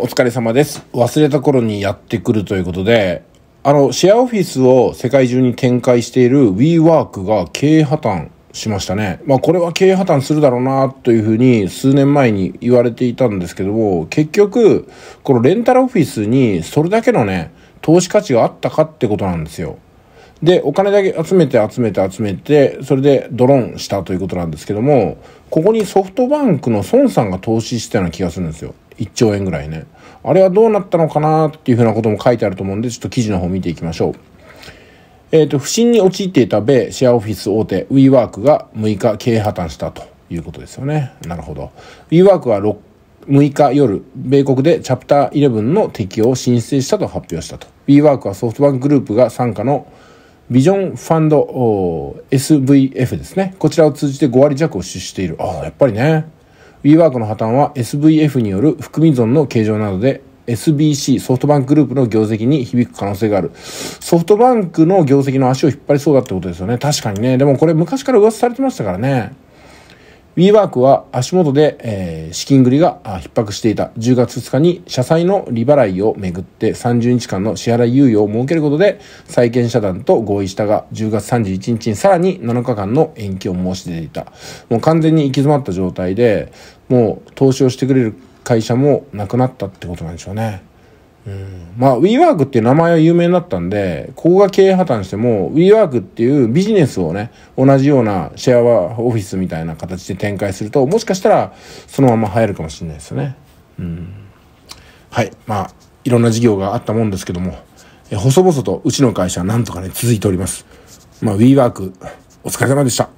お疲れ様です。忘れた頃にやってくるということで、あの、シェアオフィスを世界中に展開している WeWork が経営破綻しましたね。まあこれは経営破綻するだろうなというふうに数年前に言われていたんですけども、結局、このレンタルオフィスにそれだけのね、投資価値があったかってことなんですよ。で、お金だけ集めて集めて集めて、それでドローンしたということなんですけども、ここにソフトバンクの孫さんが投資したような気がするんですよ。1兆円ぐらいね。あれはどうなったのかなっていうふうなことも書いてあると思うんで、ちょっと記事の方見ていきましょう。えっ、ー、と、不振に陥っていた米シェアオフィス大手 WeWork が6日経営破綻したということですよね。なるほど。WeWork は 6, 6日夜、米国でチャプター11の適用を申請したと発表したと。WeWork はソフトバンクグループが傘下のビジョンファンド SVF ですね。こちらを通じて5割弱を出している。ああ、やっぱりね。WeWork の破綻は SVF による含み損の形状などで SBC ソフトバンクグループの業績に響く可能性がある。ソフトバンクの業績の足を引っ張りそうだってことですよね。確かにね。でもこれ昔から噂されてましたからね。WeWork は足元で、えー、資金繰りが逼迫していた10月2日に社債の利払いをめぐって30日間の支払い猶予を設けることで債権者団と合意したが10月31日にさらに7日間の延期を申し出ていたもう完全に行き詰まった状態でもう投資をしてくれる会社もなくなったってことなんでしょうね。うん、まあ、WeWork っていう名前は有名になったんで、ここが経営破綻しても、WeWork っていうビジネスをね、同じようなシェアオフィスみたいな形で展開すると、もしかしたら、そのまま入るかもしれないですよね。うん。はい。まあ、いろんな事業があったもんですけども、え細々とうちの会社はなんとかね、続いております。まあ、WeWork、お疲れ様でした。